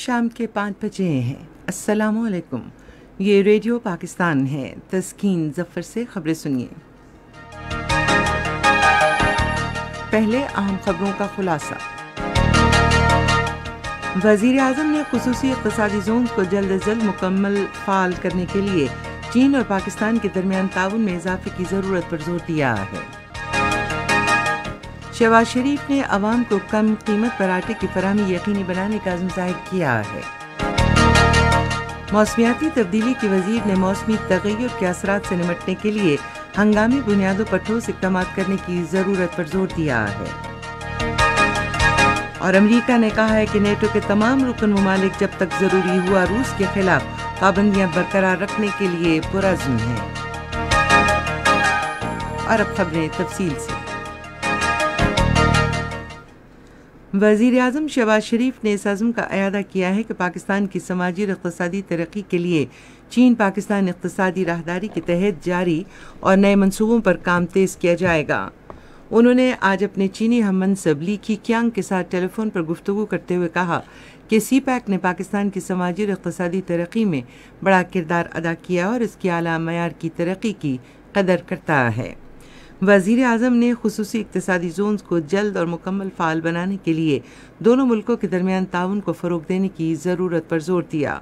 शाम के पाँच बजे हैं अस्सलाम ये रेडियो पाकिस्तान है तस्कीन जफ़र से खबरें सुनिए पहले अहम खबरों का खुलासा वजीर अजम ने खसूस इकतदी जोन को जल्द अज जल्द मुकम्मल फाल करने के लिए चीन और पाकिस्तान के दरमियान ताउन में इजाफे की ज़रूरत पर जोर दिया है शहबाज शरीफ ने आवाम को कम कीमत पर आटे की फरहमी यकीनी बनाने का आजम जाहिर किया है मौसमियाती तब्दीली की वजीर ने मौसमी तगैर के असर से निमटने के लिए हंगामी बुनियादों पर ठोस इकदाम करने की ज़रूरत पर जोर दिया है और अमरीका ने कहा है कि नेटो के तमाम रुकन ममालिक जब तक ज़रूरी हुआ रूस के खिलाफ पाबंदियां बरकरार रखने के लिए पुरजम है और अब खबरें तफसील से वजीर अजम शहबाज शरीफ ने इस अज़म का अदा किया है कि पाकिस्तान की समाजी और अकतदी तरक्की के लिए चीन पाकिस्तान इकतसादी राहदारी के तहत जारी और नए मनसूबों पर काम तेज़ किया जाएगा उन्होंने आज अपने चीनी हम मनसब ली की क्यांग के साथ टेलीफोन पर गुफ्तु करते हुए कहा कि सी पैक ने पाकिस्तान की समाजी और अकतदी तरक्की में बड़ा किरदार अदा किया और इसकी अला मैार की तरक्की की कदर करता है वजीर अजम ने खसूसी इकतदी जोन को जल्द और मुकम्मल फाल बनाने के लिए दोनों मुल्कों के दरमियान ताउन को फ़रोग देने की ज़रूरत पर जोर दिया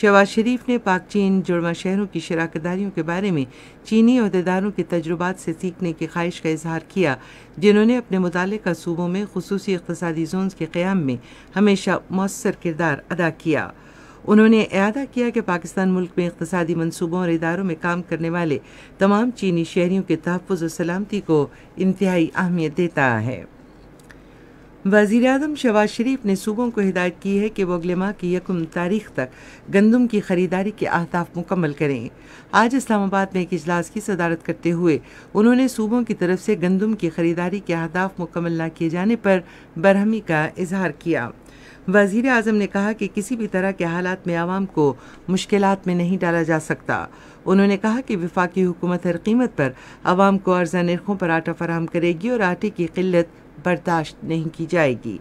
शहबाज शरीफ ने पाक चीन जुड़वा शहरों की दारियों के बारे में चीनी अहदेदारों के तजुर्बात से सीखने की ख्वाहिश का इजहार किया जिन्होंने अपने मुतल सूबों में खसूस इकतदी जोन के क़्याम में हमेशा मौसर किरदार अदा किया उन्होंने अदा किया कि पाकिस्तान मुल्क में इकतदी मनसूबों और इदारों में काम करने वाले तमाम चीनी शहरीों के तहफ़ और सलामती को इंतहाई अहमियत देता है वजीर अजम शवाज शरीफ ने सूबों को हिदायत की है कि वह अगले माह की यकम तारीख तक गंदम की ख़रीदारी के अहदाफ मुकम्मल करें आज इस्लामाबाद में एक अजलास की सदारत करते हुए उन्होंने सूबों की तरफ से गंदम की ख़रीदारी के अहदाफ मुकम्मल न किए जाने पर बरहमी का इजहार किया वजीर अजम ने कहा कि किसी भी तरह के हालात में आवाम को मुश्किल में नहीं डाला जा सकता उन्होंने कहा कि विफाकी हुकूमत हर कीमत पर आवाम को अर्जा नरखों पर आटा फराहम करेगी और आटे की किल्लत बर्दाश्त नहीं की जाएगी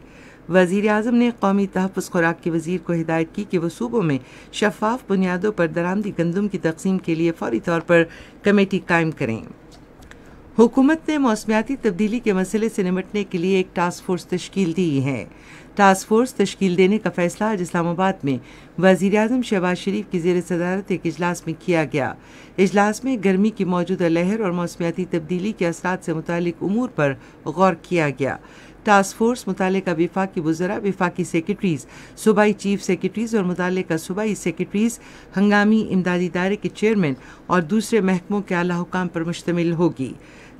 वजीर अजम ने कौमी तहफ़ खुराक के वजीर को हिदायत की कि वह सूबों में शफाफ बुनियादों पर दरामदी गंदम की तकसीम के लिए फौरी तौर पर कमेटी कायम करें हुकूमत ने मौसमियाती तब्दीली के मसले से निमटने के लिए एक टास्क फोर्स तश्कील दी है टास्क फोर्स तश्ल देने का फैसला आज इस्लामाबाद में वजीर अजम शहबाज शरीफ की जेर सदारत एक अजलास में किया गया अजलास में गर्मी की मौजूदा लहर और मौसमियाती तब्दीली के असरा से मुतल अमूर पर गौर किया गया टास्क फोर्स मुतल विफाक वजरा विफाकी सेक्रेटरीज सूबाई चीफ सेक्रेटरीज और मुतल सूबाई सेक्रेटरीज हंगामी इमदादी दायरे के चेयरमैन और दूसरे महकमों के अला हकाम पर मुश्तमिल होगी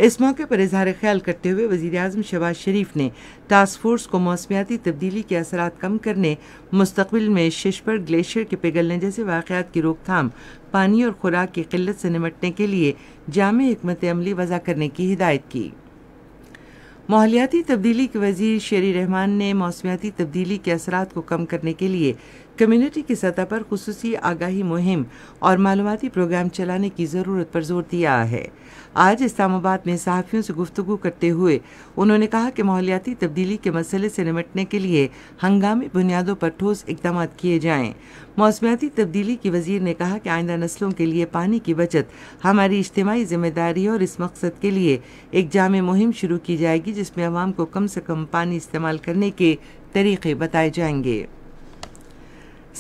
इस मौके पर इजहार ख्याल करते हुए वजीर अजम शहबाज शरीफ ने टास्क फोर्स को मौसमियाती तब्दीली के असर कम करने मुस्तबिल में शिशपर ग्लेशियर के पिघलने जैसे वाक़ात की रोकथाम पानी और खुराक की किल्लत से निमटने के लिए जाम हमत अमली वज़ा करने की हिदायत की माहौलियाती तब्दीली के वजीर शेर रहमान ने मौसमियाती तब्दीली के असरा को कम करने के लिए कम्युनिटी की सतह पर खसूस आगाही मुहिम और मालूमती प्रोग्राम चलाने की ज़रूरत पर जोर दिया है आज इस्लामाबाद में सहाफ़ियों से गुफ्तु करते हुए उन्होंने कहा कि माहौलियाती तब्दीली के मसले से निमटने के लिए हंगामी बुनियादों पर ठोस इकदाम किए जाएँ मौसमियाती तब्दीली की वजीर ने कहा कि आइंदा नस्लों के लिए पानी की बचत हमारी इज्तमाही जिम्मेदारी है और इस मकसद के लिए एक जाम मुहिम शुरू की जाएगी जिसमें आवाम को कम से कम पानी इस्तेमाल करने के तरीके बताए जाएंगे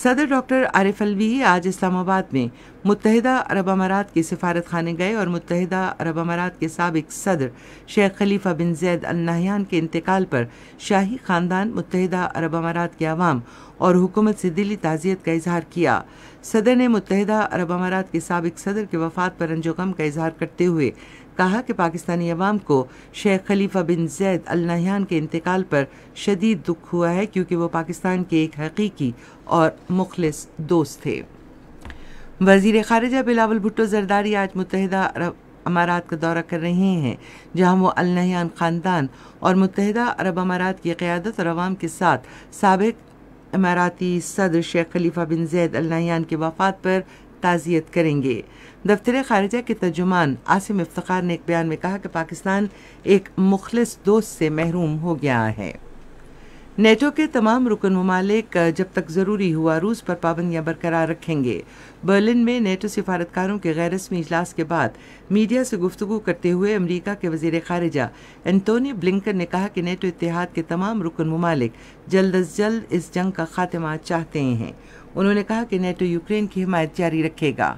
सदर डॉक्टर आरिफ अलवी आज इस्लामाबाद में मुतहदा अरब अमारात के सफारत खाने गए और मुतहदा अरब अमारात के सबक सदर शेख खलीफा बिन जैद अल्नाहयान के इंतकाल पर शाही ख़ानदान मुतहदा अरब अमारात के अवाम और हुकूमत से दिली ताज़ियत का इजहार किया सदर ने मुतहदा अरब अमारात के सबक सदर के वफात पर रंजोगम का इजहार करते हुए कहा कि पाकिस्तानी अवाम को Sheikh Khalifa bin Zayed Al Nahyan के इंतकाल पर शदीद दुख हुआ है क्योंकि वह पाकिस्तान के एक हकीकी और मुखलस दोस्त थे वजीर खारजा बिलावल भुट्टो जरदारी आज मुतहदा अरब अमारात का दौरा कर रहे हैं जहां वो अलहान ख़ानदान और मुतहदा अरब अमारात की क़्यादत और आवाम के साथ सबक अमाराती सदर शेख खलीफा बिन जैद अलहान के वफात पर ताज़ियत करेंगे दफ्तर खारजा के तर्जुमान आसिम इफ्तार ने एक बयान में कहा कि पाकिस्तान एक मुखलस दोस्त से महरूम हो गया है नेटो के तमाम रुकन ममालिक जब तक ज़रूरी हुआ रूस पर पाबंदियां बरकरार रखेंगे बर्लिन में नेटो सिफारतकारों के गैर रस्मी इजलास के बाद मीडिया से गुफ्तु करते हुए अमरीका के वजीर खारजा एंटोनी ब्लिंकन ने कहा कि नेटो इतिहाद के तमाम रुकन ममालिक जल्द अज जल्द इस जंग का खात्मा चाहते हैं उन्होंने कहा कि नेटो यूक्रेन की हिमायत जारी रखेगा